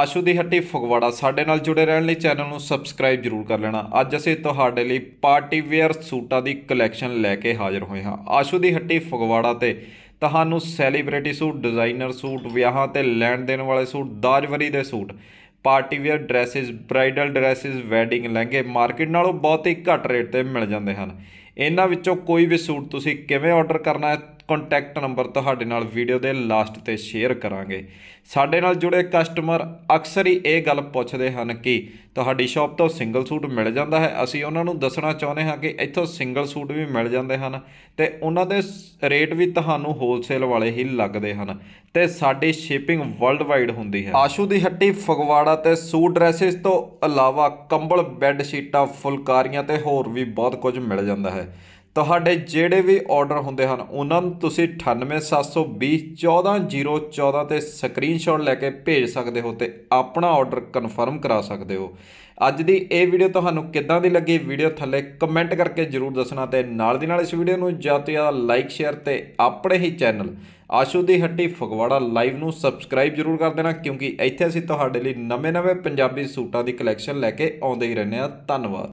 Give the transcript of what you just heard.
ਆਸ਼ੂ ਦੀ ਹੱਟੀ ਫਗਵਾੜਾ ਸਾਡੇ ਨਾਲ ਜੁੜੇ ਰਹਿਣ ਲਈ ਚੈਨਲ ਨੂੰ ਸਬਸਕ੍ਰਾਈਬ ਜਰੂਰ ਕਰ ਲੈਣਾ ਅੱਜ ਅਸੀਂ ਤੁਹਾਡੇ ਲਈ ਪਾਰਟੀ ਵੇਅਰ ਸੂਟਾਂ ਦੀ ਕਲੈਕਸ਼ਨ ਲੈ ਕੇ ਹਾਜ਼ਰ ਹੋਏ ਹਾਂ ਆਸ਼ੂ ਦੀ ਹੱਟੀ ਫਗਵਾੜਾ ਤੇ ਤੁਹਾਨੂੰ ਸੈਲੀਬ੍ਰਿਟੀ ਸੂਟ ਡਿਜ਼ਾਈਨਰ ਸੂਟ ਵਿਆਹਾਂ ਤੇ ਲੈਣ ਦੇਣ ਵਾਲੇ ਸੂਟ ਦਾਜਵਰੀ ਦੇ suit party wear dresses bridal dresses wedding ਲਹਿੰਗੇ ਮਾਰਕੀਟ ਨਾਲੋਂ ਬਹੁਤ ਹੀ ਘੱਟ ਰੇਟ ਤੇ ਮਿਲ ਜਾਂਦੇ ਹਨ ਇਹਨਾਂ ਵਿੱਚੋਂ ਕੋਈ ਵੀ ਸੂਟ ਤੁਸੀਂ ਕਿਵੇਂ ਆਰਡਰ ਕਰਨਾ ਹੈ ਕੰਟੈਕਟ ਨੰਬਰ ਤੁਹਾਡੇ ਨਾਲ ਵੀਡੀਓ ਦੇ ਲਾਸਟ ਤੇ ਸ਼ੇਅਰ ਕਰਾਂਗੇ ਸਾਡੇ ਨਾਲ ਜੁੜੇ ਕਸਟਮਰ ਅਕਸਰ ਹੀ ਇਹ ਗੱਲ ਪੁੱਛਦੇ ਹਨ ਕਿ ਤੁਹਾਡੀ ਸ਼ਾਪ ਤੋਂ ਸਿੰਗਲ ਸੂਟ ਮਿਲ ਜਾਂਦਾ ਹੈ ਅਸੀਂ ਉਹਨਾਂ ਨੂੰ ਦੱਸਣਾ ਚਾਹੁੰਦੇ ਹਾਂ ਕਿ ਇੱਥੋਂ ਸਿੰਗਲ ਸੂਟ ਵੀ ਮਿਲ ਜਾਂਦੇ ਹਨ ਤੇ ਉਹਨਾਂ ਦੇ ਰੇਟ ਵੀ ਤੁਹਾਨੂੰ ਹੋਲਸੇਲ ਵਾਲੇ ਹੀ ਲੱਗਦੇ ਹਨ ਤੇ ਸਾਡੀ ਸ਼ਿਪਿੰਗ ਵਰਲਡ ਵਾਈਡ ਹੁੰਦੀ ਹੈ ਆਸ਼ੂ ਦੀ ਹੱਟੀ ਫਗਵਾੜਾ ਤੇ ਸੂਟ ਡਰੈਸਸ ਤੋਂ ਇਲਾਵਾ ਕੰਬਲ ਬੈੱਡ ਸ਼ੀਟਾਂ ਫੁਲਕਾਰੀਆਂ ਤੇ ਹੋਰ ਵੀ ਬਹੁਤ ਕੁਝ ਮਿਲ ਜਾਂਦਾ ਹੈ ਤੁਹਾਡੇ ਜਿਹੜੇ ਵੀ ਆਰਡਰ ਹੁੰਦੇ ਹਨ ਉਹਨਾਂ ਨੂੰ ਤੁਸੀਂ 9872014014 ਤੇ ਸਕਰੀਨਸ਼ਾਟ ਲੈ ਕੇ ਭੇਜ ਸਕਦੇ ਹੋ ਤੇ ਆਪਣਾ ਆਰਡਰ ਕਨਫਰਮ ਕਰਾ ਸਕਦੇ ਹੋ ਅੱਜ ਦੀ ਇਹ ਵੀਡੀਓ ਤੁਹਾਨੂੰ ਕਿੱਦਾਂ ਦੀ ਲੱਗੀ ਵੀਡੀਓ ਥੱਲੇ ਕਮੈਂਟ ਕਰਕੇ ਜਰੂਰ ਦੱਸਣਾ ਤੇ ਨਾਲ ਦੀ ਨਾਲ ਇਸ ਵੀਡੀਓ ਨੂੰ ਜ਼ਿਆਦਾ ਤੋਂ ਜ਼ਿਆਦਾ ਲਾਈਕ ਸ਼ੇਅਰ ਤੇ ਆਪਣੇ ਹੀ ਚੈਨਲ ਆਸ਼ੂ ਦੀ ਹੱਟੀ ਫਗਵਾੜਾ ਲਾਈਵ ਨੂੰ ਸਬਸਕ੍ਰਾਈਬ ਜਰੂਰ ਕਰ ਦੇਣਾ ਕਿਉਂਕਿ ਇੱਥੇ ਅਸੀਂ ਤੁਹਾਡੇ ਲਈ ਨਵੇਂ-ਨਵੇਂ ਪੰਜਾਬੀ ਸੂਟਾਂ ਦੀ ਕਲੈਕਸ਼ਨ ਲੈ ਕੇ ਆਉਂਦੇ ਹੀ ਰਹਿੰਦੇ ਹਾਂ ਧੰਨਵਾਦ